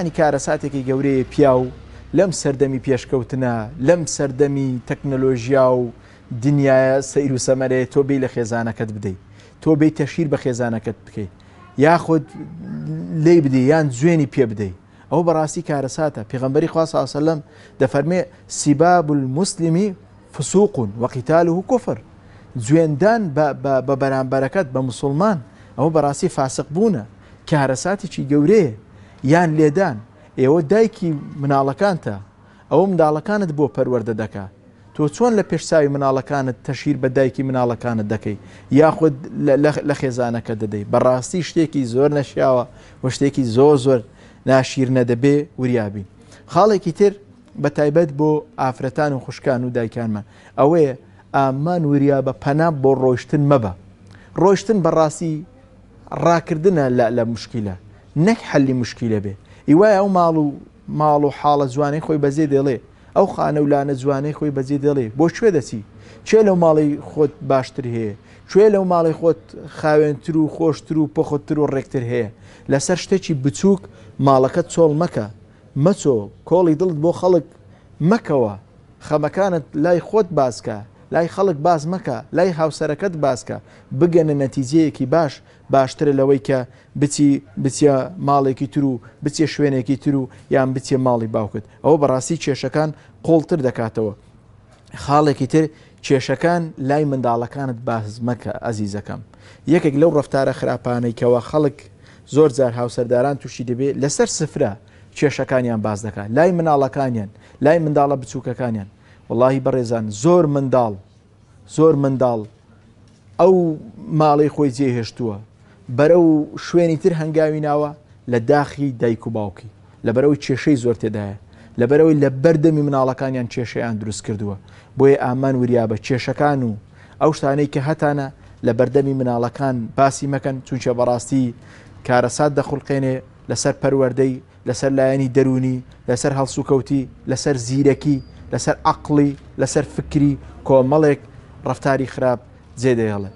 ینی کارە ساتێکی گەورەیە پیا و لەم سەردەمی پێشکەوتنە لەم سەردەمی تەکنەلۆژیا و دنیاە سەیر و سەمەرەیە تۆ بی لە خێزانەکەت بدەیت تۆ بی تەشیر بە خێزانەکەت بکەیت یاخود لی بدەی یان زوێنی پێ بدەیت ئەو بەڕاستی کارەساتە پێغمبەری خوا ساسەلم دەفەرمێ سیباب مسللیمی فسوقون وەقیتال و کفر زوێندان بە بەرامبەرەکەت بە مسلمان ئەوە بەڕاستی فاسق بوونە کارەساتیی گەورەیە یان لێدان ئێوە دایکی مناڵەکانتە ئەوە منداڵەکانت بۆ پەروەەردە دەکات تۆ چۆن لە پێشساوی مناڵەکانت تەشیر بە دایکی مناڵەکانت دەکەی یاخود لە خێزانەکە دەدەی بەڕاستی شتێکی زۆر نەشیاوە وە شتێکی زۆر زۆر ناشیر نەدەبێ وریابی خاڵێکی تر بە تایبەت بۆ ئافرەتان و خوشکان و دایکانمان ئەوەیە ئامان وریا بە پەنا بۆ ڕۆیشتن مەبە ڕۆیشتن بەڕاستی ڕاکردنە لە مشکیلە نەک حەلی مشکیلە بێ ئیوایە ئەو ماڵ و ماڵ و حاڵە جوانەی خۆی بەزێ دەڵێ ئەو خانە ولانە جوانەی خۆی بەزی دەڵێ بۆ کوێ دەچی چێ لەو ماڵی خۆت باشتر هەیە کوێ لەو ماڵی خۆت خاوێنتر و خۆشتر و پەخۆتر و ڕێکتر هەیە لەسەر شتێکی بچووک ماڵەکە چۆڵ مەکە مەچۆ کۆڵی دڵت بۆ خەڵک مەکەوە خەمەکانت لای خۆت باسکە لای خەڵک باز مەکە لای هاوسەرەکەت باسکە بگەنە نەتیجەیەکی باش باشترە لەوەی کە بچی بچە ماڵێکی تر و بچێ شوێنێکی تر و یان بچێ ماڵی باوکت ئەوە بەڕاستی کێشەکان قۆڵتر دەکاتەوە خاڵێکی تر کێشەکان لای منداڵەکانت باز مەکە ئەزیزەکەم یەکێک لەو ڕفتارە خراپانەیکەوە خەڵک زۆر جار هاوسەرداران تووشی دەبێت لەسەر سفرە کێشەکانیان باز دەکات لای مناڵەکانیان لای منداڵە بچووکەکانیان وڵی بەڕێزان زۆر منداڵ زۆر منداڵ ئەو ماڵی خۆی جێهێشتووە بەرە و شوێنی تر هەنگاوی ناوە لە داخی دایک و باوکی لە بەرەوەی کێشەی زۆر تێدایە لە بەرەوەی لە بەردەمی مناڵەکانیان کێشەیان دروست کردووە بۆیە ئامان وریا بە کێشەکان و ئەو شتانەی کە هەتانە لە بەردەمی مناڵەکان باسی مەکەن چونچە بەڕاستی کارەسات دەخڵقێنێ لەسەر پەروەردەی لەسەر لایەنی دەرونی لەسەر هەڵسوکەوتی لەسەر زیرەکی لەسەر عقلی لەسەر فکری کۆمەڵێک ڕفتاری خراپ جێدەیەڵێ.